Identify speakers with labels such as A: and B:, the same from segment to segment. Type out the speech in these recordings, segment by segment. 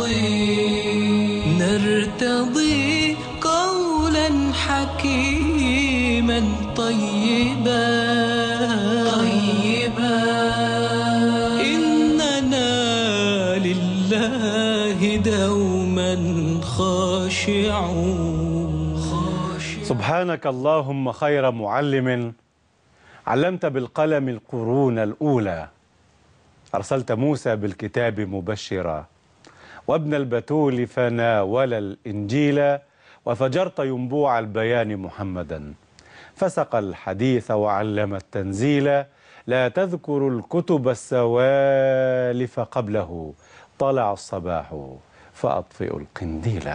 A: نرتضي نرتضي قولا حكيما
B: طيبا طيبا إننا لله دوما خاشعون سبحانك اللهم خير معلم علمت بالقلم القرون الأولى أرسلت موسى بالكتاب مبشرا وابن البتول فناول الإنجيل وفجرت ينبوع البيان محمدا فسق الحديث وعلم التنزيل لا تذكر الكتب السوالف قبله طلع الصباح فأطفئ القنديل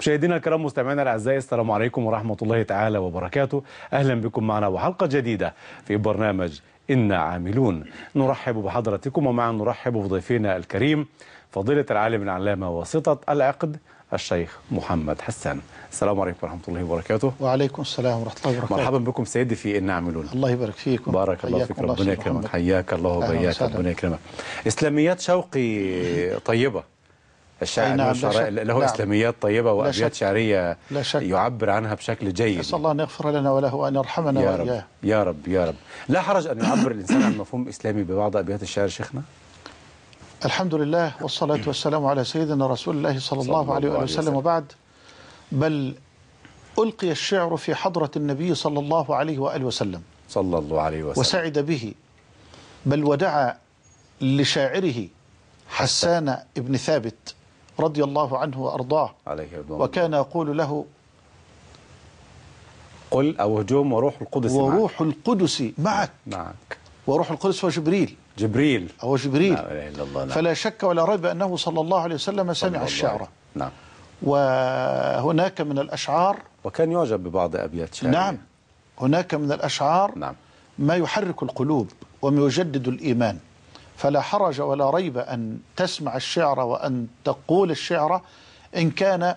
B: مشاهدينا الكرام مستمعينا الاعزاء السلام عليكم ورحمه الله تعالى وبركاته اهلا بكم معنا وحلقه جديده في برنامج انا عاملون نرحب بحضراتكم ومعا نرحب بضيفنا الكريم فضيلة العالم العلامة واسطة العقد الشيخ محمد حسان السلام عليكم ورحمة الله وبركاته وعليكم السلام
A: ورحمة الله وبركاته مرحبا
B: بكم سيدي في إن الأولى الله يبارك فيكم بارك الله فيك ربنا يكرمك حياك الله وبياك ربنا يكرمك إسلاميات شوقي طيبة الشاعر نعم شعر... له نعم. اسلاميات طيبه وابيات شعريه لا شك. يعبر عنها بشكل جيد نسال الله ان
A: يغفر لنا وله وان يرحمنا يا رب
B: يا رب يا رب لا حرج ان يعبر الانسان عن مفهوم اسلامي ببعض ابيات الشعر شيخنا
A: الحمد لله والصلاة والسلام على سيدنا رسول الله صلى الله عليه وسلم وبعد بل ألقي الشعر في حضرة النبي صلى الله عليه وآله وسلم صلى الله عليه وسلم وسعد به بل ودعا لشاعره حسان ابن ثابت رضي الله عنه وأرضاه
B: عليه وكان
A: يقول له قل أو هجوم وروح القدس وروح معك. القدس معك معك وروح القدس وجبريل جبريل هو جبريل لا إله إلا الله نعم. فلا شك ولا ريب أنه صلى الله عليه وسلم سمع الشعر نعم وهناك من الأشعار وكان يعجب ببعض أبيات شعره نعم هناك من الأشعار نعم ما يحرك القلوب وما يجدد الإيمان فلا حرج ولا ريب أن تسمع الشعر وأن تقول الشعر إن كان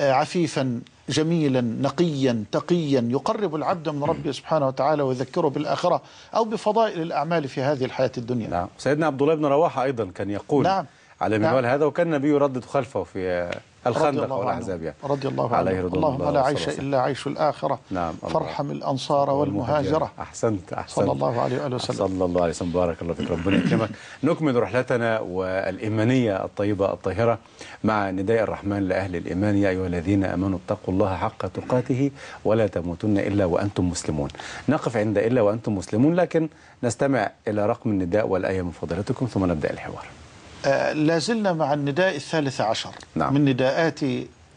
A: عفيفا جميلا نقيا تقيا يقرب العبد من ربه سبحانه وتعالى ويذكره بالآخرة أو بفضائل الأعمال في هذه
B: الحياة الدنيا نعم سيدنا عبد الله بن رواحة أيضا كان يقول نعم. على منوال نعم. هذا وكان النبي يردد خلفه في الخندق والأحزاب يعني رضي الله عنه عليه رضي اللهم الله لا عيش إلا
A: عيش الآخرة
B: نعم فارحم
A: الأنصار والمهاجرة
B: أحسنت أحسنت صلى الله عليه وآله وسلم صلى الله عليه وسلم بارك الله فيك ربنا يكرمك نكمل رحلتنا والإيمانية الطيبة الطاهرة مع نداء الرحمن لأهل الإيمان يا أيها الذين آمنوا اتقوا الله حق تقاته ولا تموتن إلا وأنتم مسلمون نقف عند إلا وأنتم مسلمون لكن نستمع إلى رقم النداء والآية من فضلتكم ثم نبدأ الحوار
A: آه، لازلنا مع النداء الثالث عشر نعم. من نداءات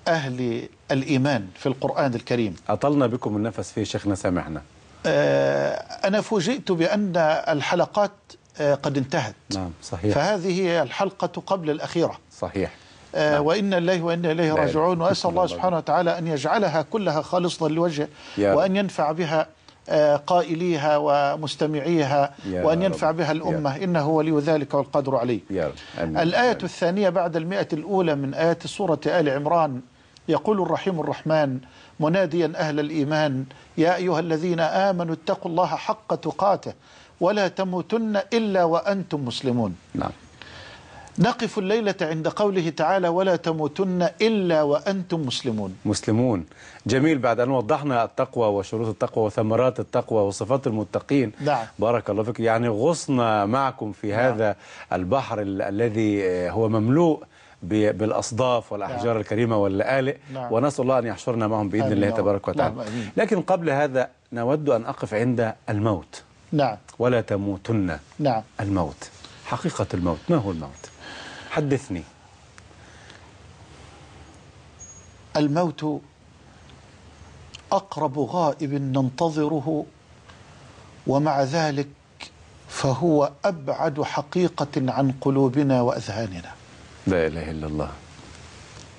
A: أهل الإيمان في القرآن الكريم أطلنا بكم
B: النفس في شيخنا سامحنا
A: آه، أنا فوجئت بأن الحلقات آه، قد انتهت
B: نعم صحيح
A: فهذه هي الحلقة قبل الأخيرة صحيح نعم. وإنا الله وإنا إليه نعم. راجعون وأسأل الله سبحانه وتعالى أن يجعلها كلها خالصة لوجهه وأن ينفع بها قائليها ومستمعيها يا وأن ينفع رب. بها الأمة يا. إنه ولي ذلك والقدر عليه يا رب. أمين. الآية أمين. الثانية بعد المئة الأولى من آيات سورة آل عمران يقول الرحيم الرحمن مناديا أهل الإيمان يا أيها الذين آمنوا اتقوا الله حق تقاته ولا تموتن إلا وأنتم مسلمون نعم نقف الليلة عند قوله تعالى ولا تموتن إلا وأنتم مسلمون مسلمون جميل بعد أن وضحنا التقوى
B: وشروط التقوى وثمرات التقوى وصفات المتقين نعم. بارك الله فيك يعني غصنا معكم في نعم. هذا البحر ال الذي آه، هو مملوء بالأصداف والأحجار نعم. الكريمة واللآلئ نعم. ونسأل الله أن يحشرنا معهم بإذن الله تبارك وتعالى نعم. لكن قبل هذا نود أن أقف عند الموت نعم ولا تموتن نعم الموت حقيقة الموت ما هو الموت حدثني
A: الموت أقرب غائب ننتظره ومع ذلك فهو أبعد حقيقة عن قلوبنا وأذهاننا
B: لا إله إلا الله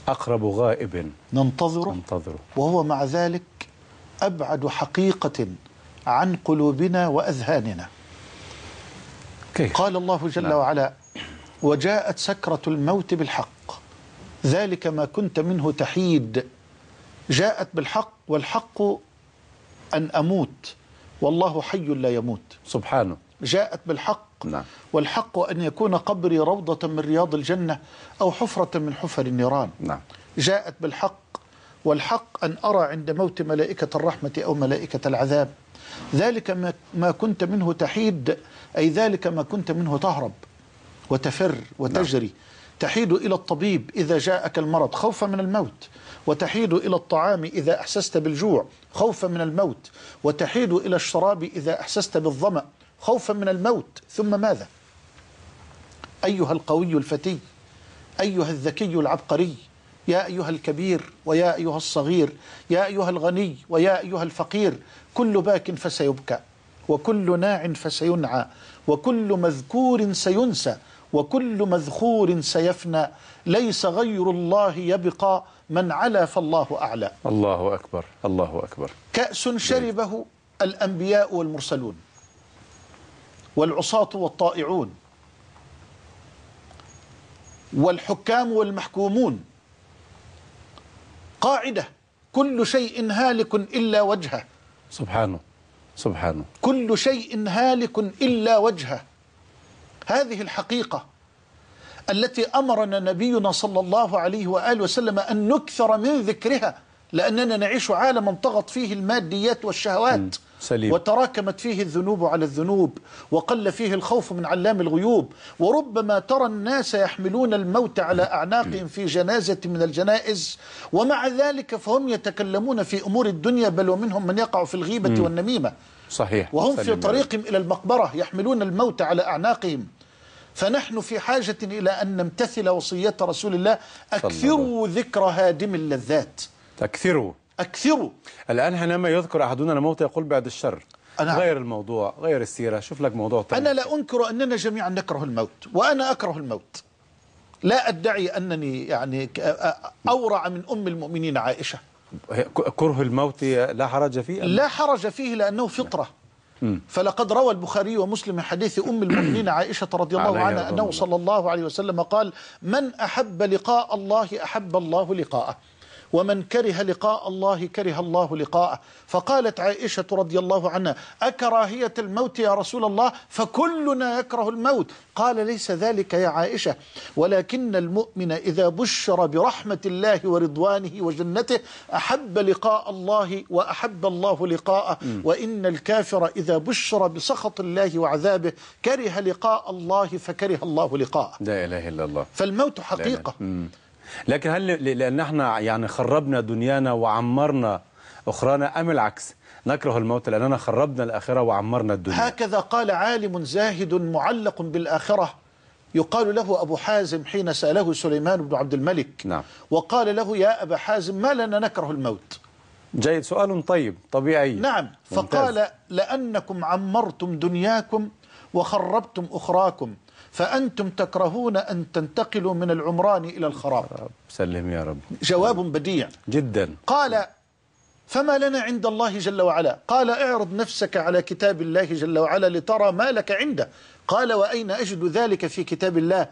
A: أقرب غائب ننتظره, ننتظره وهو مع ذلك أبعد حقيقة عن قلوبنا وأذهاننا كيف؟ قال الله جل لا. نعم. وعلا وجاءت سكرة الموت بالحق ذلك ما كنت منه تحيد جاءت بالحق والحق أن أموت والله حي لا يموت سبحانه جاءت بالحق نعم. والحق أن يكون قبري روضة من رياض الجنة أو حفرة من حفر النيران نعم. جاءت بالحق والحق أن أرى عند موت ملائكة الرحمة أو ملائكة العذاب ذلك ما كنت منه تحيد أي ذلك ما كنت منه تهرب وتفر وتجري نعم. تحيد إلى الطبيب إذا جاءك المرض خوفا من الموت وتحيد إلى الطعام إذا أحسست بالجوع خوفا من الموت وتحيد إلى الشراب إذا أحسست بالظمأ خوفا من الموت ثم ماذا أيها القوي الفتي أيها الذكي العبقري يا أيها الكبير ويا أيها الصغير يا أيها الغني ويا أيها الفقير كل باك فسيبكى وكل ناع فسينعى وكل مذكور سينسى وكل مذخور سيفنى ليس غير الله يبقى من علا فالله أعلى
B: الله أكبر الله أكبر
A: كأس شربه الأنبياء والمرسلون والعصاة والطائعون والحكام والمحكومون قاعدة كل شيء هالك إلا وجهه سبحانه سبحانه كل شيء هالك إلا وجهه هذه الحقيقة التي أمرنا نبينا صلى الله عليه وآله وسلم أن نكثر من ذكرها لأننا نعيش عالما طغت فيه الماديات والشهوات سليم. وتراكمت فيه الذنوب على الذنوب وقل فيه الخوف من علام الغيوب وربما ترى الناس يحملون الموت على أعناقهم في جنازة من الجنائز ومع ذلك فهم يتكلمون في أمور الدنيا بل ومنهم من يقع في الغيبة والنميمة
B: صحيح وهم في طريقهم
A: إلى المقبرة يحملون الموت على أعناقهم فنحن في حاجة إلى أن نمتثل وصية رسول الله أكثروا ذكر هادم اللذات اكثروا أكثروا الآن حينما يذكر
B: أحدنا الموت يقول بعد الشر أنا غير الموضوع غير السيرة شوف لك موضوع طيب.
A: أنا لا أنكر أننا جميعا نكره الموت وأنا أكره الموت لا أدعي أنني يعني أورع من أم المؤمنين عائشة كره الموت لا حرج فيه لا حرج فيه لأنه فطرة فلقد روى البخاري ومسلم من حديث أم المؤمنين عائشة رضي الله عنها أنه صلى الله عليه وسلم قال من أحب لقاء الله أحب الله لقاءه ومن كره لقاء الله كره الله لقاءه فقالت عائشة رضي الله عنها أكراهية الموت يا رسول الله فكلنا يكره الموت قال ليس ذلك يا عائشة ولكن المؤمن إذا بشر برحمة الله ورضوانه وجنته أحب لقاء الله وأحب الله لقاءه وإن الكافر إذا بشر بسخط الله وعذابه كره لقاء الله فكره الله لقاءه لا إله إلا الله فالموت حقيقة لا
B: لكن هل لان احنا يعني خربنا دنيانا وعمرنا اخرانا ام العكس
A: نكره الموت لاننا خربنا الاخره وعمرنا الدنيا هكذا قال عالم زاهد معلق بالاخره يقال له أبو حازم حين سأله سليمان بن عبد الملك نعم. وقال له يا أبا حازم ما لنا نكره الموت جيد سؤال طيب طبيعي نعم ممتاز. فقال لأنكم عمرتم دنياكم وخربتم أخراكم فأنتم تكرهون أن تنتقلوا من العمران إلى الخراب
B: سلم يا رب جواب بديع جدا
A: قال فما لنا عند الله جل وعلا قال اعرض نفسك على كتاب الله جل وعلا لترى ما لك عنده قال وأين أجد ذلك في كتاب الله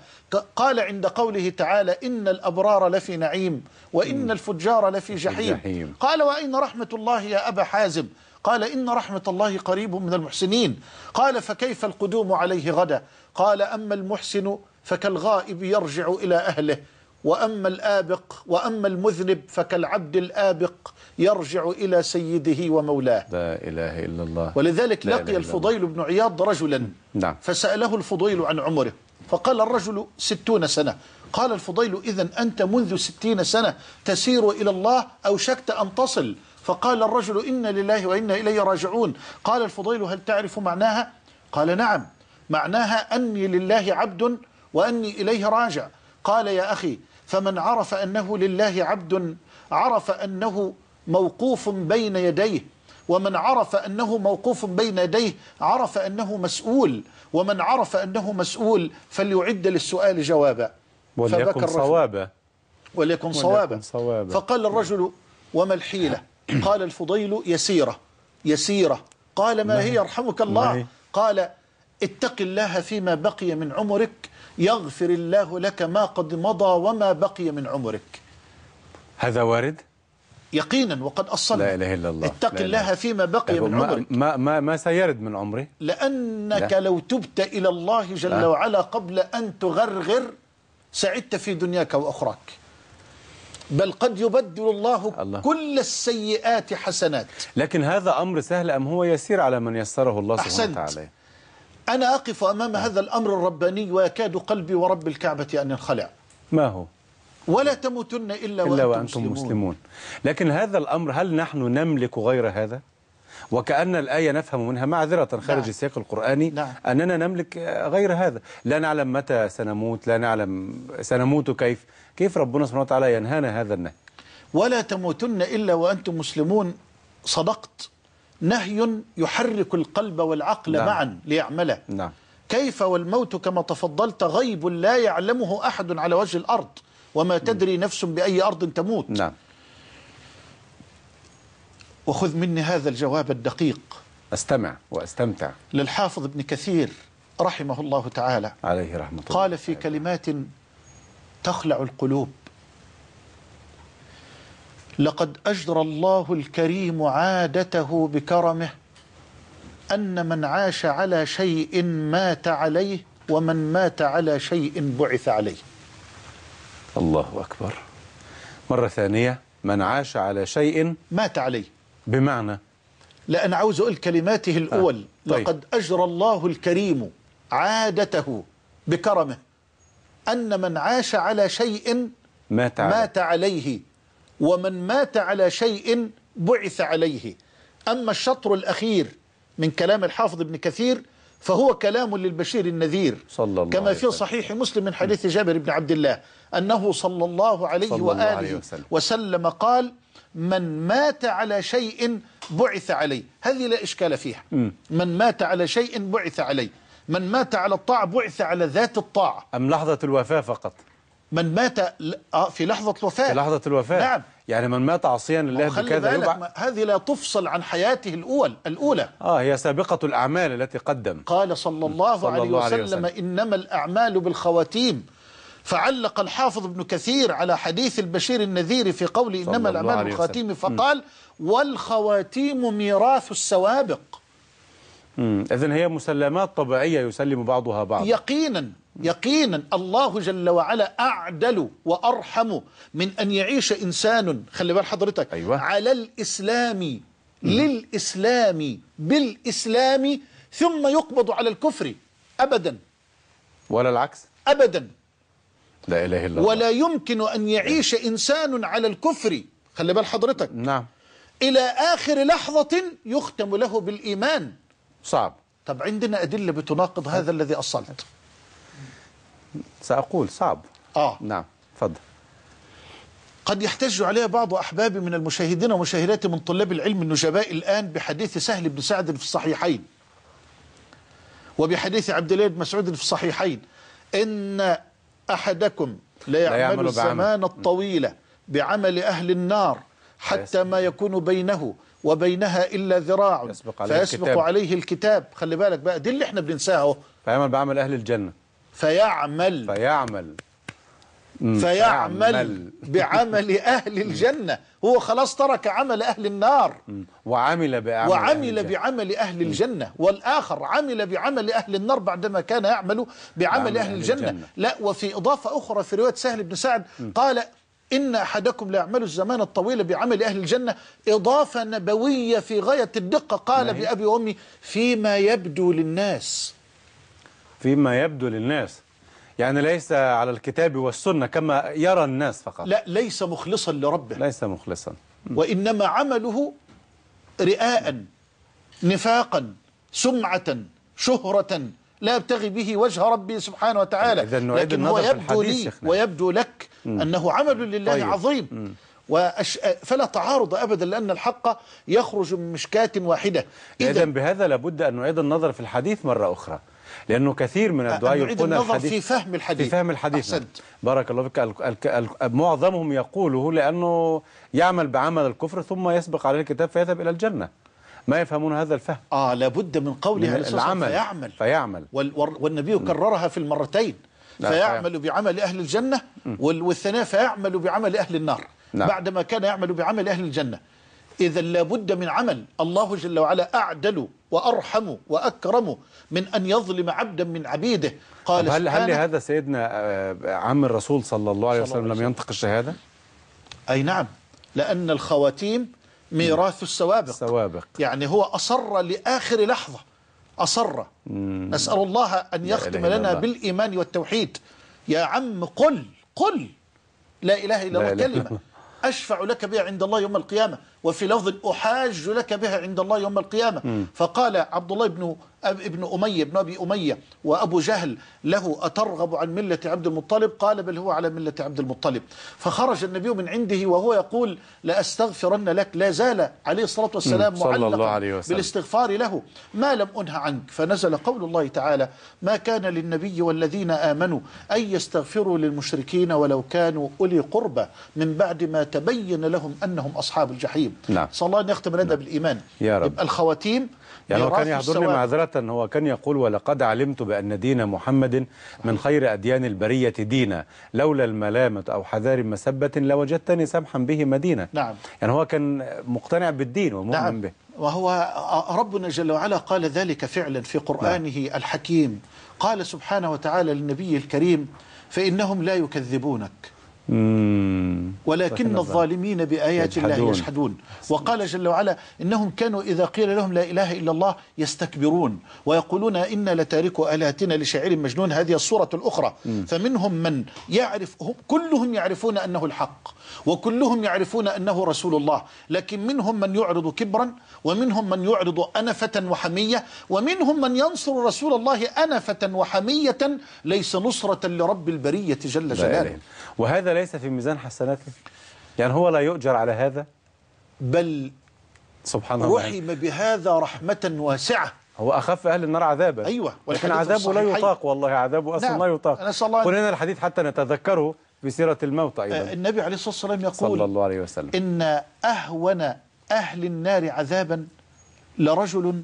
A: قال عند قوله تعالى إن الأبرار لفي نعيم وإن الفجار لفي جحيم قال وأين رحمة الله يا أبا حازم قال إن رحمة الله قريب من المحسنين قال فكيف القدوم عليه غدا قال أما المحسن فكالغائب يرجع إلى أهله وأما الآبق وأما المذنب فكالعبد الآبق يرجع إلى سيده ومولاه
B: لا إله إلا الله ولذلك لا لقي الفضيل
A: بن عياض رجلا نعم. فسأله الفضيل عن عمره فقال الرجل ستون سنة قال الفضيل إذا أنت منذ ستين سنة تسير إلى الله أوشكت أن تصل فقال الرجل إن لله وإنا إليه راجعون قال الفضيل هل تعرف معناها قال نعم معناها أني لله عبد وأني إليه راجع قال يا أخي فمن عرف أنه لله عبد عرف أنه موقوف بين يديه ومن عرف أنه موقوف بين يديه عرف أنه مسؤول ومن عرف أنه مسؤول فليعد للسؤال جوابا وليكن صوابا وليكن صوابا فقال الرجل وما الحيلة قال الفضيل يسيرة يسيرة قال ما هي يرحمك الله قال اتق الله فيما بقي من عمرك يغفر الله لك ما قد مضى وما بقي من عمرك
B: هذا وارد؟ يقينا وقد أصلنا لا إله إلا الله اتق لا الله فيما بقي من عمرك
A: ما, ما, ما سيرد
B: من عمري لأنك لا. لو
A: تبت إلى الله جل لا. وعلا قبل أن تغرغر سعدت في دنياك وأخراك بل قد يبدل الله, الله كل السيئات حسنات لكن
B: هذا أمر سهل أم هو يسير على من يسره الله سبحانه وتعالى أنا أقف أمام
A: نعم. هذا الأمر الرباني ويكاد قلبي ورب الكعبة أن ينخلع ما هو؟ ولا تموتن إلا, إلا وأنتم, مسلمون. مسلمون
B: لكن هذا الأمر هل نحن نملك غير هذا؟ وكأن الآية نفهم منها معذرة خارج نعم. السياق القرآني نعم. أننا نملك غير هذا لا نعلم متى سنموت لا نعلم سنموت كيف كيف ربنا سبحانه وتعالى
A: ينهانا هذا النهي ولا تموتن إلا وأنتم مسلمون صدقت نهي يحرك القلب والعقل نعم. معا ليعمله نعم. كيف والموت كما تفضلت غيب لا يعلمه أحد على وجه الأرض وما تدري نفس بأي أرض تموت نعم. وخذ مني هذا الجواب الدقيق أستمع وأستمتع للحافظ ابن كثير رحمه الله تعالى عليه رحمة الله قال في كلمات تخلع القلوب لقد أجرى الله الكريم عادته بكرمه أن من عاش على شيء مات عليه ومن مات على شيء بعث عليه
B: الله أكبر مرة ثانية من عاش على شيء مات عليه بمعنى
A: لا أنا عاوز أقول كلماته آه، الأول آه. طيب. لقد أجرى الله الكريم عادته بكرمه أن من عاش على شيء مات, علي. مات عليه ومن مات على شيء بعث عليه أما الشطر الأخير من كلام الحافظ ابن كثير فهو كلام للبشير النذير صلى الله كما في صحيح مسلم من حديث جابر بن عبد الله أنه صلى الله عليه صلى وآله الله عليه وسلم. وسلم قال من مات على شيء بعث عليه هذه لا إشكال فيها من مات على شيء بعث عليه من مات على الطاعة بعث على ذات الطاعة أم لحظة الوفاة فقط من مات اه في لحظه
B: الوفاه في لحظه الوفاه نعم يعني من مات عصيا لله بكذا يبع
A: هذه لا تفصل عن حياته الأول
B: الأولى آه هي سابقة الأعمال التي قدم قال صلى الله, صلى عليه, الله عليه وسلم, وسلم
A: إنما الأعمال بالخواتيم فعلق الحافظ ابن كثير على حديث البشير النذير في قول إنما الأعمال بالخواتيم فقال والخواتيم ميراث السوابق
B: إذن هي مسلمات طبيعية يسلم بعضها بعض
A: يقينا يقينا الله جل وعلا أعدل وأرحم من أن يعيش إنسان خلي بال حضرتك أيوة. على الإسلام للإسلام بالإسلام ثم يقبض على الكفر أبدا ولا العكس أبدا لا إله إلا الله ولا يمكن أن يعيش إنسان على الكفر خلي بال حضرتك نعم إلى آخر لحظة يختم له بالإيمان صعب طب عندنا أدلة بتناقض هذا أه. الذي أصلت سأقول صعب آه نعم تفضل قد يحتج عليها بعض أحبابي من المشاهدين ومشاهداتي من طلاب العلم النجباء الآن بحديث سهل بن سعد في الصحيحين وبحديث عبد الله بن مسعود في الصحيحين إن أحدكم لا يعمل الزمان الطويلة بعمل أهل النار حتى ما يكون بينه وبينها إلا ذراع عليه فيسبق عليه الكتاب خلي بالك بقى دي اللي احنا بننساها فيعمل بعمل أهل الجنة فيعمل فيعمل فيعمل بعمل أهل الجنة هو خلاص ترك عمل أهل النار وعمل بعمل وعمل أهل بعمل أهل الجنة والآخر عمل بعمل أهل النار بعدما كان يعمل بعمل أهل الجنة لا وفي إضافة أخرى في رواية سهل بن سعد قال إن أحدكم ليعمل الزمان الطويل بعمل أهل الجنة إضافة نبوية في غاية الدقة قال نعم. بأبي وأمي فيما يبدو للناس
B: فيما يبدو للناس يعني ليس على الكتاب والسنة كما يرى الناس فقط لا
A: ليس مخلصا لربه ليس مخلصا وإنما عمله رئاء نفاقا سمعة شهرة لا يبتغي به وجه ربي سبحانه وتعالى لكن هو يبدو لي ويبدو لك أنه عمل لله طيب. عظيم وأش... فلا تعارض أبدا لأن الحق يخرج من مشكاة
B: واحدة إذا بهذا لابد أن نعيد النظر في الحديث مرة أخرى لأنه كثير من الدعاه يلقون الحديث في فهم الحديث في فهم الحديث بارك الله فيك معظمهم يقوله لأنه يعمل بعمل الكفر ثم يسبق عليه الكتاب فيذهب إلى الجنة
A: ما يفهمون هذا الفهم آه لابد من قولها العمل فيعمل, فيعمل والنبي كررها في المرتين فيعمل بعمل أهل الجنة والثناء فيعمل بعمل أهل النار نعم. بعدما كان يعمل بعمل أهل الجنة إذا لابد من عمل الله جل وعلا أعدل وأرحم وأكرم من أن يظلم عبدا من عبيده قال هل, هل هذا
B: سيدنا آه، عم الرسول صلى الله عليه وسلم لم ينطق الشهادة؟
A: أي نعم لأن الخواتيم ميراث السوابق السوابق يعني هو أصر لآخر لحظة أصر مم. نسأل الله أن يختم لنا الله. بالإيمان والتوحيد يا عم قل قل لا إله إلا الله كلمة أشفع لك بها عند الله يوم القيامة وفي لفظ أحاج لك بها عند الله يوم القيامة فقال عبد الله بن ابن أمية بن أبي أمية وأبو جهل له أترغب عن ملة عبد المطلب قال بل هو على ملة عبد المطلب فخرج النبي من عنده وهو يقول لأستغفرن لك لا زال عليه الصلاة والسلام معلقا بالاستغفار له ما لم أنه عنك فنزل قول الله تعالى ما كان للنبي والذين آمنوا أن يستغفروا للمشركين ولو كانوا أولي قربى من بعد ما تبين لهم أنهم أصحاب الجحيم نعم. صلى الله أن يختم لنا نعم. بالإيمان يا رب. يبقى الخواتيم يعني هو كان يحضرني معذرة
B: هو كان يقول ولقد علمت بأن دين محمد من خير أديان البرية دينا لولا الملامة أو حذار مسبة لوجدتني سمحا به مدينة نعم يعني هو كان مقتنع بالدين ومؤمن نعم. به وهو
A: ربنا جل وعلا قال ذلك فعلا في قرآنه نعم. الحكيم قال سبحانه وتعالى للنبي الكريم فإنهم لا يكذبونك ولكن الظالمين بآيات الله يجحدون وقال جل وعلا إنهم كانوا إذا قيل لهم لا إله إلا الله يستكبرون ويقولون إنا لتاركوا آلهتنا لشعير مجنون هذه الصورة الأخرى فمنهم من يعرف كلهم يعرفون أنه الحق وكلهم يعرفون أنه رسول الله لكن منهم من يعرض كبرا ومنهم من يعرض أنفة وحمية ومنهم من ينصر رسول الله أنفة وحمية ليس نصرة لرب البرية جل جلاله
B: وهذا ليس في ميزان حسناته يعني هو لا يؤجر على هذا بل سبحان الله رحم بهذا رحمة واسعة هو أخف أهل النار عذابا أيوة لكن عذابه لا يطاق والله عذابه أصلا نعم. لا يطاق قلنا الحديث حتى نتذكره بسيرة الموت أيضا آه، النبي عليه الصلاة
A: والسلام يقول صلى الله عليه وسلم إن أهون أهل النار عذابا لرجل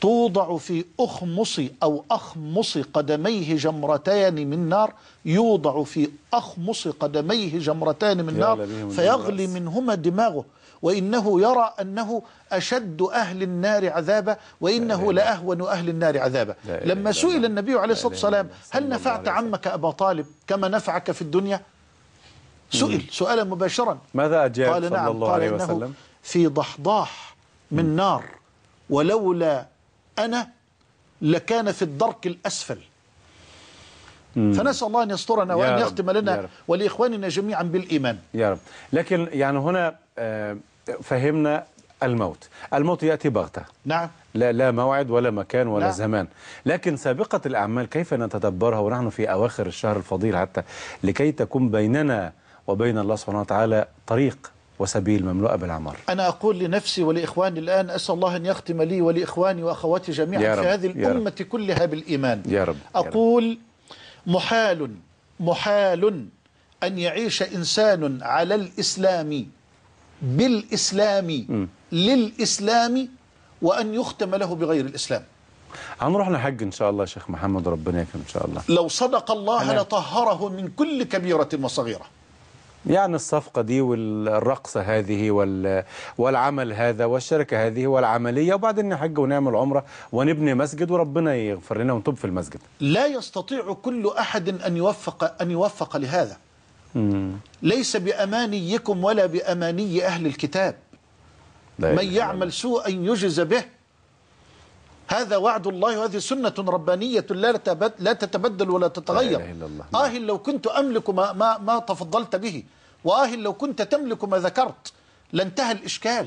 A: توضع في أخمص أو أخمص قدميه جمرتان من نار يوضع في أخمص قدميه جمرتان من نار فيغلي منهما دماغه وإنه يرى أنه أشد أهل النار عذابا وإنه لأهون أهل النار عذابا لما سئل النبي عليه الصلاة والسلام هل نفعت عمك أبا طالب كما نفعك في الدنيا سئل سؤالا مباشرا ماذا أجاب قال نعم صلى الله عليه وسلم قال إنه في ضحضاح من نار ولولا أنا لكان في الدرك الأسفل فنسأل الله أن يسترنا وأن يختم لنا ولإخواننا جميعا بالإيمان
B: يا رب لكن يعني هنا آه، فهمنا الموت الموت يأتي بغتة نعم لا لا موعد ولا مكان ولا لا. نعم. زمان لكن سابقة الأعمال كيف نتدبرها ونحن في أواخر الشهر الفضيل حتى لكي تكون بيننا وبين الله سبحانه وتعالى طريق وسبيل مملوءة بالعمر
A: أنا أقول لنفسي ولإخواني الآن أسأل الله أن يختم لي ولإخواني وأخواتي جميعا في هذه الأمة كلها بالإيمان يا رب أقول يا رب. محال محال أن يعيش إنسان على الإسلام بالإسلام للإسلام وأن يختم له بغير الإسلام هنروح نحج إن شاء الله يا
B: شيخ محمد ربنا يكرم إن
A: شاء الله لو صدق الله لطهره من كل كبيرة وصغيرة
B: يعني الصفقة دي والرقصة هذه وال... والعمل هذا والشركة هذه والعملية وبعدين نحج ونعمل عمرة ونبني مسجد وربنا يغفر لنا ونطب في المسجد
A: لا يستطيع كل أحد أن يوفق, أن يوفق لهذا ليس بأمانيكم ولا بأماني أهل الكتاب من يعمل سوءا يجز به هذا وعد الله وهذه سنة ربانية لا لا تتبدل ولا تتغير لا إلا الله. آه لو كنت أملك ما, ما, ما تفضلت به وآه لو كنت تملك ما ذكرت لانتهى الإشكال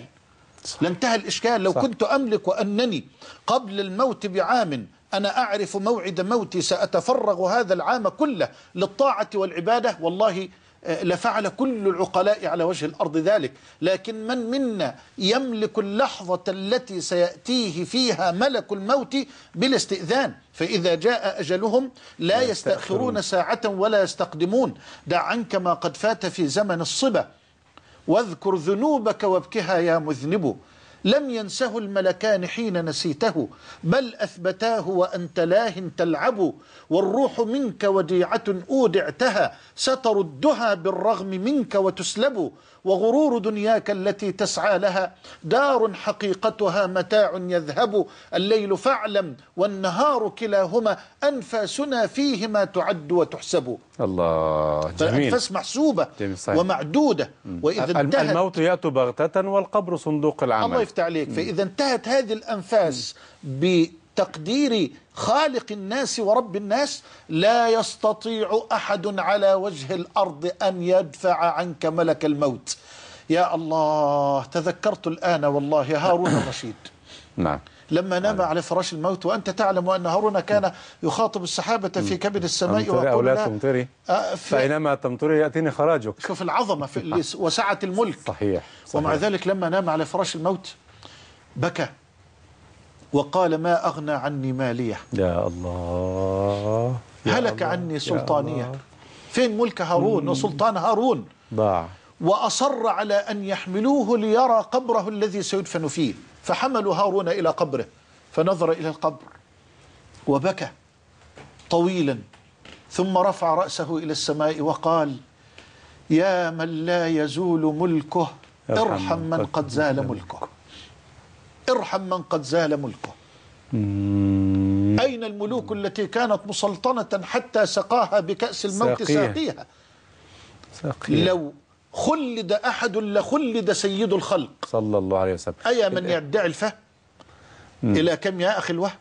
A: لانتهى الإشكال لو كنت أملك أنني قبل الموت بعام أنا أعرف موعد موتي سأتفرغ هذا العام كله للطاعة والعبادة والله آه، لفعل كل العقلاء على وجه الأرض ذلك لكن من منا يملك اللحظة التي سيأتيه فيها ملك الموت بالاستئذان فإذا جاء أجلهم لا يستأخرون ساعة ولا يستقدمون دع عنك ما قد فات في زمن الصبا واذكر ذنوبك وابكها يا مذنب لم ينسه الملكان حين نسيته بل أثبتاه وأنت لاه تلعب والروح منك وديعة أودعتها ستردها بالرغم منك وتسلب وغرور دنياك التي تسعى لها دار حقيقتها متاع يذهب الليل فاعلم والنهار كلاهما أنفاسنا فيهما تعد وتحسب الله جميل فالأنفاس محسوبة جميل ومعدودة وإذا انتهت الموت
B: يأتي بغتة
A: والقبر صندوق العمل الله يفتح عليك فإذا انتهت هذه الأنفاس ب تقدير خالق الناس ورب الناس لا يستطيع أحد على وجه الأرض أن يدفع عنك ملك الموت يا الله تذكرت الآن والله هارون الرشيد نعم لما نام على فراش الموت وأنت تعلم أن هارون كان يخاطب السحابة في كبد نعم. السماء ويقول لا تمطري آه،
B: فإنما تمطري يأتيني خراجك شوف العظمة في
A: وسعة الملك صحيح, صحيح ومع ذلك لما نام على فراش الموت بكى وقال ما أغنى عني مالية يا الله يا هلك الله عني سلطانية فين ملك هارون وسلطان هارون ضاع وأصر على أن يحملوه ليرى قبره الذي سيدفن فيه فحملوا هارون إلى قبره فنظر إلى القبر وبكى طويلا ثم رفع رأسه إلى السماء وقال يا من لا يزول ملكه ارحم من قد زال ملكه ارحم من قد زال ملكه أين الملوك التي كانت مسلطنة حتى سقاها بكأس الموت ساقيها ساقيها لو خلد أحد لخلد سيد الخلق صلى الله عليه وسلم أيا من يدعي الفهم إلى كم يا أخي الوهم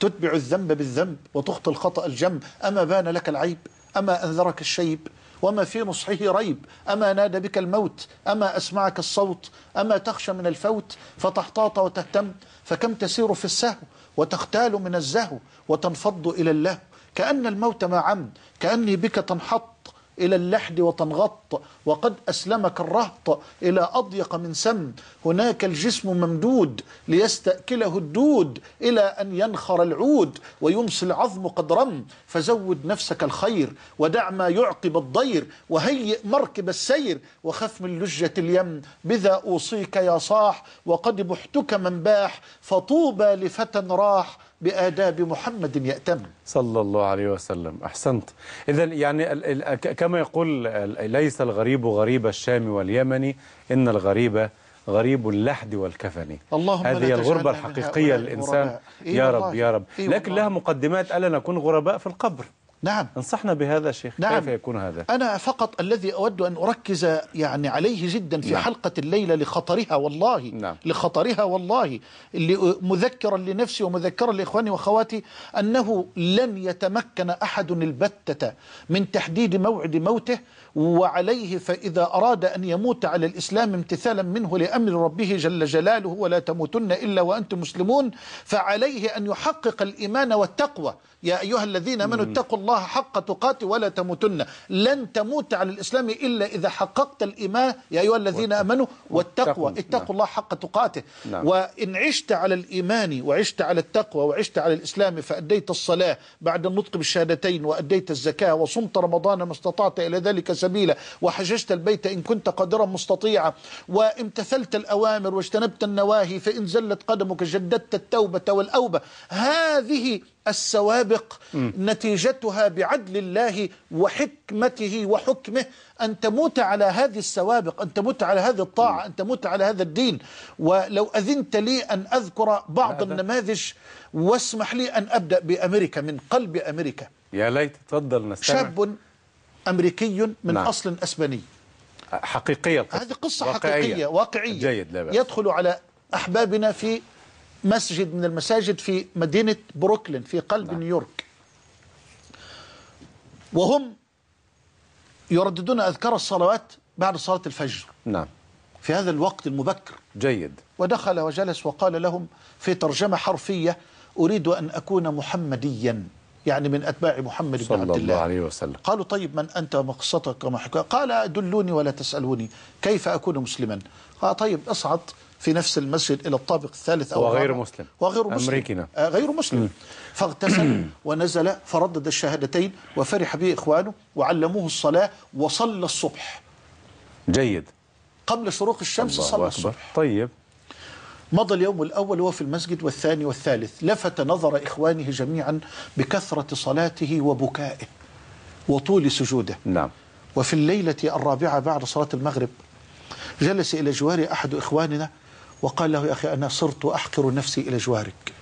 A: تتبع الذنب بالذنب وتخطي الخطأ الجم أما بان لك العيب أما أنذرك الشيب وما في نصحه ريب أما نادى بك الموت أما أسمعك الصوت أما تخشى من الفوت فتحتاط وتهتم فكم تسير في السهو وتختال من الزهو وتنفض إلى اللهو كأن الموت ما عم كأني بك تنحط إلى اللحد وتنغط وقد أسلمك الرهط إلى أضيق من سم هناك الجسم ممدود ليستأكله الدود إلى أن ينخر العود ويمسي العظم قد رم فزود نفسك الخير ودع ما يعقب الضير وهيئ مركب السير وخف من لجة اليم بذا أوصيك يا صاح وقد بحتك من باح فطوبى لفتى راح بآداب محمد يأتم
B: صلى الله عليه وسلم أحسنت إذا يعني كما يقول ليس الغريب غريب الشام واليمني إن الغريب غريب اللحد والكفن اللهم هذه الغربة الحقيقية للإنسان إيه يا رب يا رب إيه لكن لها مقدمات ألا نكون غرباء في القبر نعم انصحنا بهذا شيخ نعم كيف يكون هذا
A: أنا فقط الذي أود أن أركز يعني عليه جدا في نعم. حلقة الليلة لخطرها والله نعم. لخطرها والله مذكرا لنفسي ومذكرا لإخواني وأخواتي أنه لن يتمكن أحد البتة من تحديد موعد موته وعليه فإذا أراد أن يموت على الإسلام امتثالا منه لأمر ربه جل جلاله ولا تموتن إلا وأنتم مسلمون فعليه أن يحقق الإيمان والتقوى يا أيها الذين آمنوا اتقوا الله الله حق تقاته ولا تموتن لن تموت على الإسلام إلا إذا حققت الإيمان يا أيها الذين آمنوا والتقوى اتقوا نعم. الله حق تقاته نعم. وإن عشت على الإيمان وعشت على التقوى وعشت على الإسلام فأديت الصلاة بعد النطق بالشهادتين وأديت الزكاة وصمت رمضان ما استطعت إلى ذلك سبيلا وحججت البيت إن كنت قادرا مستطيعا وامتثلت الأوامر واجتنبت النواهي فإن زلت قدمك جددت التوبة والأوبة هذه السوابق م. نتيجتها بعدل الله وحكمته وحكمه أن تموت على هذه السوابق أن تموت على هذه الطاعة م. أن تموت على هذا الدين ولو أذنت لي أن أذكر بعض هذا. النماذج واسمح لي أن أبدأ بأمريكا من قلب أمريكا يا ليت تفضل نستمع شاب أمريكي من نعم. أصل أسباني حقيقية القصة. هذه قصة واقعية. حقيقية واقعية جيد لا بأس. يدخل على أحبابنا في مسجد من المساجد في مدينة بروكلين في قلب نعم. نيويورك وهم يرددون أذكار الصلوات بعد صلاة الفجر نعم في هذا الوقت المبكر جيد ودخل وجلس وقال لهم في ترجمة حرفية أريد أن أكون محمديا يعني من أتباع محمد بن عبد الله صلى الله عليه وسلم قالوا طيب من أنت ومقصتك وما قال دلوني ولا تسألوني كيف أكون مسلما قال طيب اصعد في نفس المسجد الى الطابق الثالث او وغير مسلم وغير مسلم امريكينا غير مسلم نعم. آه، فاغتسل ونزل فردد الشهادتين وفرح به اخوانه وعلموه الصلاه وصلى الصبح جيد قبل شروق الشمس صلى الصبح طيب مضى اليوم الأول وهو في المسجد والثاني والثالث لفت نظر إخوانه جميعا بكثرة صلاته وبكائه وطول سجوده نعم وفي الليلة الرابعة بعد صلاة المغرب جلس إلى جوار أحد إخواننا وقال له يا أخي أنا صرت أحقر نفسي إلى جوارك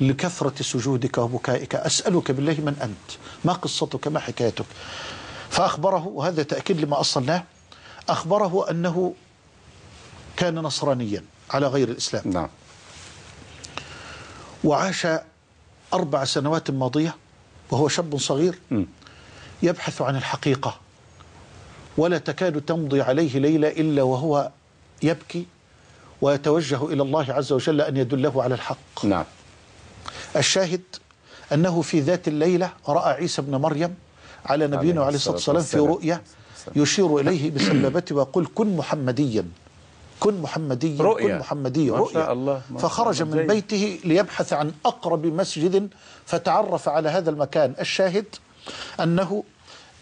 A: لكثرة سجودك وبكائك أسألك بالله من أنت ما قصتك ما حكايتك فأخبره وهذا تأكيد لما أصلناه أخبره أنه كان نصرانيا على غير الإسلام نعم وعاش أربع سنوات ماضية وهو شاب صغير يبحث عن الحقيقة ولا تكاد تمضي عليه ليلة إلا وهو يبكي ويتوجه إلى الله عز وجل أن يدله على الحق نعم الشاهد أنه في ذات الليلة رأى عيسى بن مريم على نبينا عليه الصلاة والسلام في رؤية يشير إليه بسلبته ويقول كن محمديا كن محمديا رؤية. كن محمديا رؤيا ما شاء الله ما فخرج من بيته ليبحث عن أقرب مسجد فتعرف على هذا المكان الشاهد أنه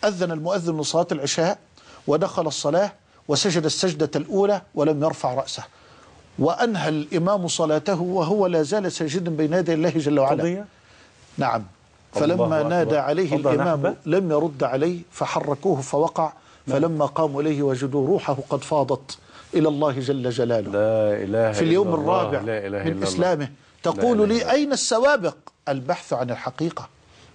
A: أذن المؤذن لصلاة العشاء ودخل الصلاة وسجد السجدة الأولى ولم يرفع رأسه وأنهى الإمام صلاته وهو لا زال ساجدا بين يدي الله جل وعلا قضية؟ نعم فلما نادى عليه الإمام نحبة. لم يرد عليه فحركوه فوقع نعم. فلما قاموا إليه وجدوا روحه قد فاضت إلى الله جل جلاله لا إله في اليوم إلا الله. الرابع لا إله من إلا إسلامه تقول لي أين السوابق البحث عن الحقيقة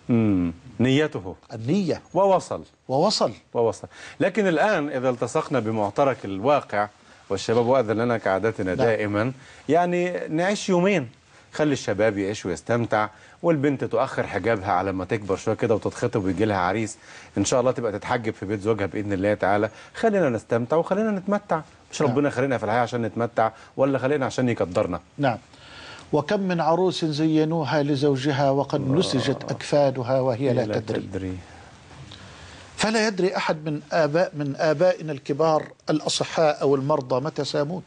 B: مم. نيته النية ووصل ووصل ووصل لكن الآن إذا التصقنا بمعترك الواقع والشباب وأذن لنا كعادتنا نعم. دائما يعني نعيش يومين خلي الشباب يعيش ويستمتع والبنت تؤخر حجابها على ما تكبر شويه كده وتتخطب ويجي لها عريس ان شاء الله تبقى تتحجب في بيت زوجها باذن الله تعالى خلينا نستمتع وخلينا نتمتع مش نعم. ربنا خلينا في الحياه عشان نتمتع ولا خلينا عشان يقدرنا
A: نعم وكم من عروس زينوها لزوجها وقد نسجت آه. اكفانها وهي لا, لا تدري, تدري. فلا يدري أحد من آباء من آبائنا الكبار الأصحاء أو المرضى متى سيموت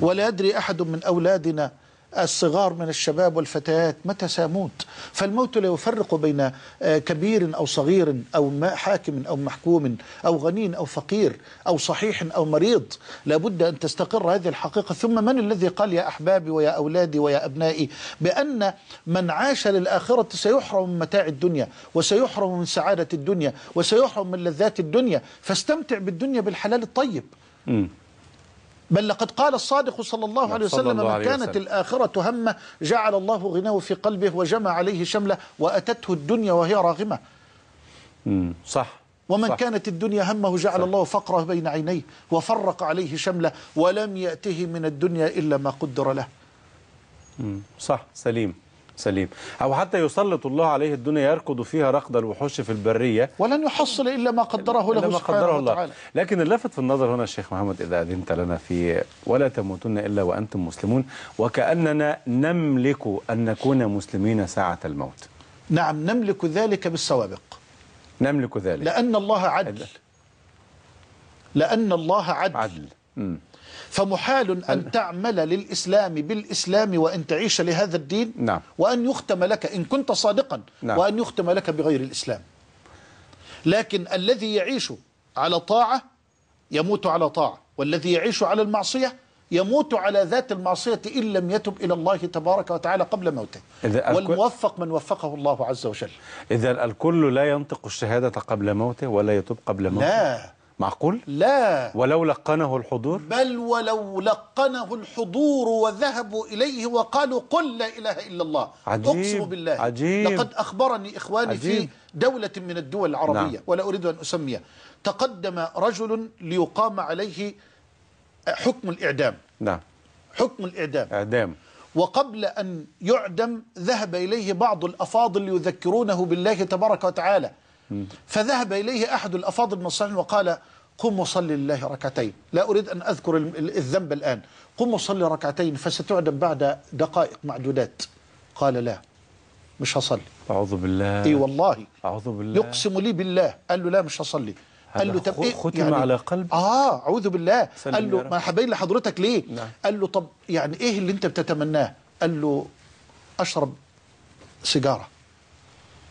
A: ولا يدري أحد من أولادنا الصغار من الشباب والفتيات متى ساموت فالموت لا يفرق بين آه، كبير أو صغير أو حاكم أو محكوم أو غني أو فقير أو صحيح أو مريض لابد أن تستقر هذه الحقيقة ثم من الذي قال يا أحبابي ويا أولادي ويا أبنائي بأن من عاش للآخرة سيحرم من متاع الدنيا وسيحرم من سعادة الدنيا وسيحرم من لذات الدنيا فاستمتع بالدنيا بالحلال الطيب بل لقد قال الصادق صلى الله عليه وسلم الله عليه من كانت وسلم. الآخرة همة جعل الله غناه في قلبه وجمع عليه شمله وأتته الدنيا وهي راغمة صح ومن صح. كانت الدنيا همه جعل صح. الله فقره بين عينيه وفرق عليه شمله ولم يأته من الدنيا إلا ما قدر له
B: صح سليم سليم أو حتى يسلط الله عليه الدنيا يركض فيها ركض الوحوش في البرية
A: ولن يحصل إلا ما قدره له ما قدره الله تعالى.
B: لكن اللفت في النظر هنا الشيخ محمد إذا أذنت لنا في ولا تموتن إلا وأنتم مسلمون وكأننا نملك أن نكون مسلمين ساعة الموت
A: نعم نملك ذلك بالسوابق
B: نملك ذلك لأن
A: الله عدل لأن الله عدل, عدل. فمحال أن تعمل للإسلام بالإسلام وأن تعيش لهذا الدين نعم. وأن يختم لك إن كنت صادقا نعم. وأن يختم لك بغير الإسلام لكن الذي يعيش على طاعة يموت على طاعة والذي يعيش على المعصية يموت على ذات المعصية إن لم يتب إلى الله تبارك وتعالى قبل موته إذا والموفق من وفقه الله عز وجل
B: إذا الكل لا ينطق الشهادة قبل موته ولا يتوب قبل موته لا معقول؟ لا ولو لقنه الحضور؟
A: بل ولو لقنه الحضور وذهبوا إليه وقالوا قل لا إله إلا الله عجيب أقسم بالله عجيب لقد أخبرني إخواني عجيب في دولة من الدول العربية نعم ولا أريد أن أسميها تقدم رجل ليقام عليه حكم الإعدام نعم حكم الإعدام إعدام وقبل أن يعدم ذهب إليه بعض الأفاضل ليذكرونه بالله تبارك وتعالى فذهب إليه أحد الأفاضل من الصالحين وقال قم وصلي لله ركعتين لا أريد أن أذكر الذنب الآن قم وصلي ركعتين فستعدم بعد دقائق معدودات قال لا مش هصلي أعوذ بالله إي والله أعوذ بالله يقسم لي بالله قال له لا مش هصلي قال له طب ايه ختم يعني على قلب اه اعوذ بالله قال له ما هبين لحضرتك ليه نعم. قال له طب يعني ايه اللي انت بتتمناه قال له اشرب سيجاره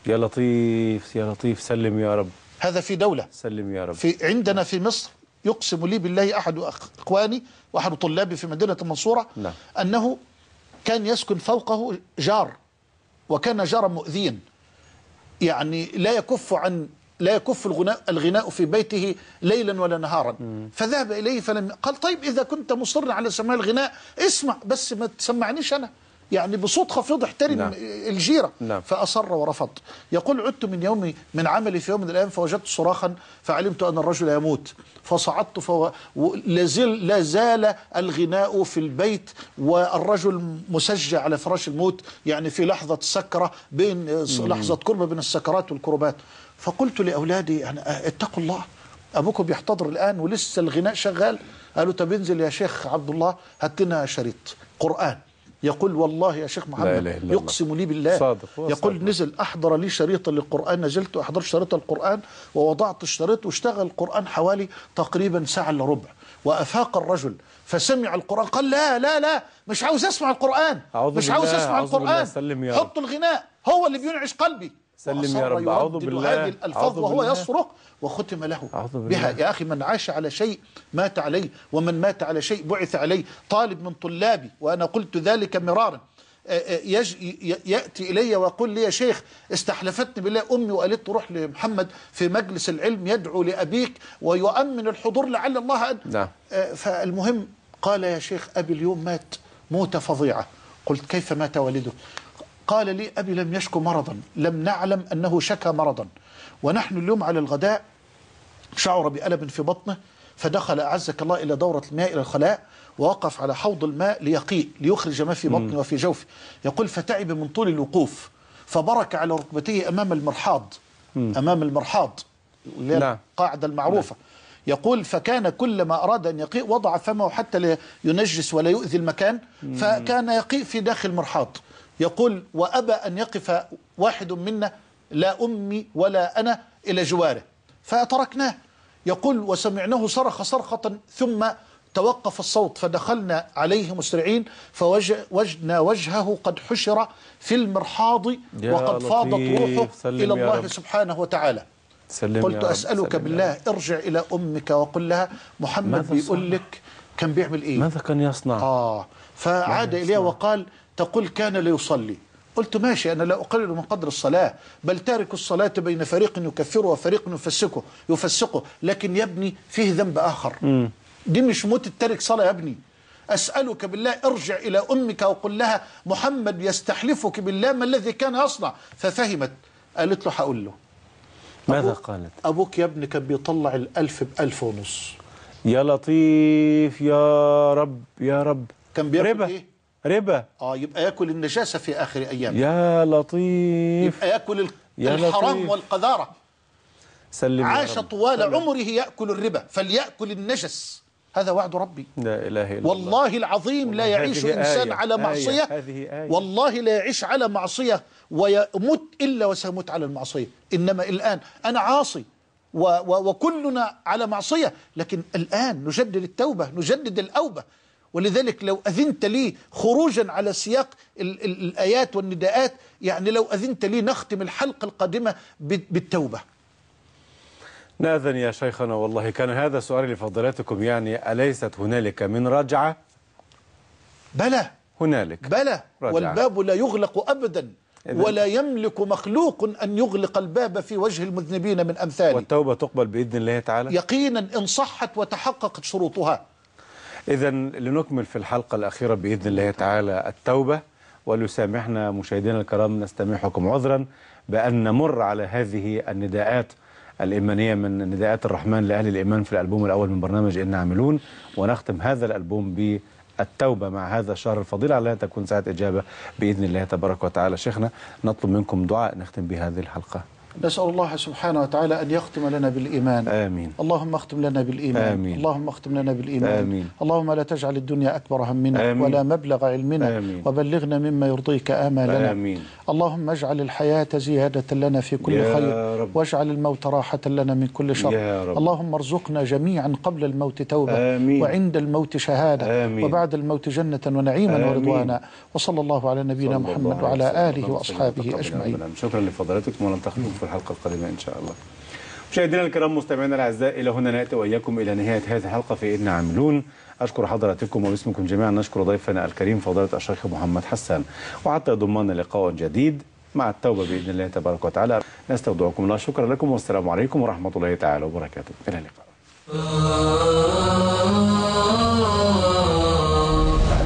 A: يا لطيف يا لطيف سلم يا رب هذا في دولة سلم يا رب في عندنا في مصر يقسم لي بالله أحد إخواني وأحد طلابي في مدينة المنصورة نعم. أنه كان يسكن فوقه جار وكان جارا مؤذيا يعني لا يكف عن لا يكف الغناء الغناء في بيته ليلا ولا نهارا م. فذهب اليه فلم قال طيب اذا كنت مصر على سماع الغناء اسمع بس ما تسمعنيش انا يعني بصوت خفيض احترم نعم. الجيرة نعم. فأصر ورفض يقول عدت من يومي من عملي في يوم من الأيام فوجدت صراخا فعلمت أن الرجل يموت فصعدت فو... لازال لا زال الغناء في البيت والرجل مسجع على فراش الموت يعني في لحظة سكرة بين لحظة كربة بين السكرات والكربات فقلت لأولادي يعني اتقوا الله أبوكم بيحتضر الآن ولسه الغناء شغال قالوا طب انزل يا شيخ عبد الله هات لنا شريط قرآن يقول والله يا شيخ محمد لا إله إلا يقسم لي بالله صادق يقول صادق. نزل أحضر لي شريط للقرآن نزلت أحضر شريط القرآن ووضعت الشريط واشتغل القرآن حوالي تقريبا ساعة إلا ربع وأفاق الرجل فسمع القرآن قال لا لا لا مش عاوز أسمع القرآن مش عاوز أسمع القرآن حط الغناء هو اللي بينعش قلبي سلم يا رب اعوذ بالله هذه الالفاظ وهو بالله. يصرخ وختم له بها يا اخي من عاش على شيء مات عليه ومن مات على شيء بعث عليه طالب من طلابي وانا قلت ذلك مرارا أه، أه، ياتي الي ويقول لي يا شيخ استحلفتني بالله امي وقالت روح لمحمد في مجلس العلم يدعو لابيك ويؤمن الحضور لعل الله ان نعم. أه، فالمهم قال يا شيخ ابي اليوم مات موته فظيعه قلت كيف مات والده قال لي أبي لم يشكو مرضا لم نعلم أنه شكى مرضا ونحن اليوم على الغداء شعر بألم في بطنه فدخل أعزك الله إلى دورة الماء إلى الخلاء ووقف على حوض الماء ليقيء ليخرج ما في بطنه وفي جوفه يقول فتعب من طول الوقوف فبرك على ركبتيه أمام المرحاض أمام المرحاض نعم. القاعدة المعروفة نعم. يقول فكان كلما أراد أن يقيء وضع فمه حتى لا ينجس ولا يؤذي المكان فكان يقيء في داخل المرحاض يقول وأبى أن يقف واحد منا لا أمي ولا أنا إلى جواره فأتركناه يقول وسمعناه صرخ صرخة ثم توقف الصوت فدخلنا عليه مسرعين فوجدنا وجهه قد حشر في المرحاض وقد فاضت روحه إلى الله سبحانه وتعالى سلم قلت أسألك سلم بالله ارجع إلى أمك وقل لها محمد بيقول لك كان بيعمل إيه ماذا كان يصنع آه فعاد يعني إليه وقال تقول كان ليصلي قلت ماشي أنا لا أقلل من قدر الصلاة بل تارك الصلاة بين فريق يكفره وفريق يفسقه يفسقه لكن يا ابني فيه ذنب آخر دي مش موت تارك صلاة يا ابني أسألك بالله ارجع إلى أمك وقل لها محمد يستحلفك بالله ما الذي كان يصنع ففهمت قالت له هقول له ماذا قالت أبوك يا ابني كان بيطلع الألف بألف ونص يا لطيف يا رب يا رب كان بيأكل إيه ربا اه يبقى ياكل النجاسه في اخر ايامه
B: يا لطيف يبقى
A: ياكل الحرام لطيف. والقذاره سلم عاش طوال سلم. عمره ياكل الربا فلياكل النجس هذا وعد ربي لا إله إلا الله والله العظيم لا يعيش آية. إنسان آية على معصية آية هذه آية والله لا يعيش على معصية ويموت إلا وسيموت على المعصية إنما الآن أنا عاصي و و وكلنا على معصية لكن الآن نجدد التوبة نجدد الأوبة ولذلك لو أذنت لي خروجا على سياق الآيات والنداءات يعني لو أذنت لي نختم الحلقة القادمة بالتوبة
B: نأذن يا شيخنا والله كان هذا سؤالي لفضلاتكم يعني
A: أليست هنالك من رجعة بلى هنالك بلى والباب لا يغلق أبدا ولا يملك مخلوق أن يغلق الباب في وجه المذنبين من أمثاله والتوبة تقبل بإذن الله تعالى يقينا إن صحت وتحققت شروطها
B: إذا لنكمل في الحلقة الأخيرة بإذن الله تعالى التوبة وليسامحنا مشاهدينا الكرام نستميحكم عذرا بأن نمر على هذه النداءات الإيمانية من نداءات الرحمن لأهل الإيمان في الألبوم الأول من برنامج إن عاملون ونختم هذا الألبوم ب التوبة مع هذا الشهر الفضيل على تكون ساعة إجابة بإذن الله تبارك وتعالى شيخنا نطلب منكم دعاء نختم بهذه الحلقة
A: نسأل الله سبحانه وتعالى أن يختم لنا بالإيمان آمين اللهم اختم لنا بالإيمان آمين اللهم اختم لنا بالإيمان آمين اللهم لا تجعل الدنيا أكبر همنا آمين ولا مبلغ علمنا آمين وبلغنا مما يرضيك آمالنا آمين اللهم اجعل الحياة زيادة لنا في كل خير رب. واجعل الموت راحة لنا من كل شر يا رب. اللهم ارزقنا جميعا قبل الموت توبة آمين وعند الموت شهادة آمين وبعد الموت جنة ونعيما ورضوانا وصلى الله على نبينا محمد وعلى آله وأصحابه أجمعين
B: شكرا لفضلاتكم تخلوا الحلقه القادمه ان شاء الله مشاهدينا الكرام مستمعينا الاعزاء الى هنا ناتي واياكم الى نهايه هذه الحلقه في اذن عاملون اشكر حضراتكم وباسمكم جميعا نشكر ضيفنا الكريم فضيله الشيخ محمد حسان وحتى يضمنا لقاء جديد مع التوبه باذن الله تبارك وتعالى نستودعكم الله شكرا لكم والسلام عليكم ورحمه الله تعالى وبركاته الى اللقاء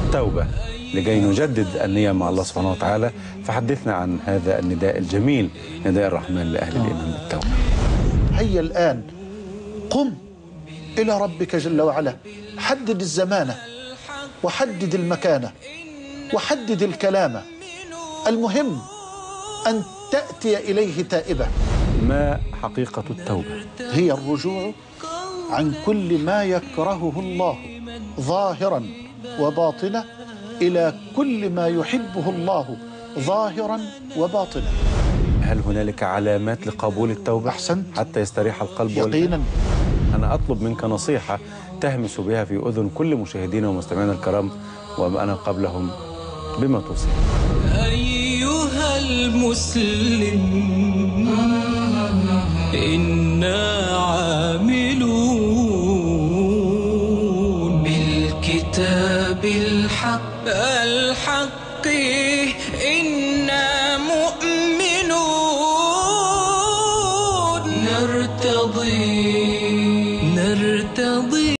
B: التوبه لكي نجدد النية مع الله سبحانه وتعالى فحدثنا عن هذا النداء الجميل نداء الرحمن لأهل آه. الإيمان بالتوبة
A: هيا الآن قم إلى ربك جل وعلا حدد الزمانة وحدد المكانة وحدد الكلام المهم أن تأتي إليه تائبة ما حقيقة التوبة؟ هي الرجوع عن كل ما يكرهه الله ظاهرا وباطنا الى كل ما يحبه الله ظاهرا وباطنا
B: هل هنالك علامات لقبول التوبه احسنت حتى يستريح القلب يقينا انا اطلب منك نصيحه تهمس بها في اذن كل مشاهدينا ومستمعينا الكرام وانا قبلهم بما توصي ايها المسلم انا عاملون
A: بالكتاب الله El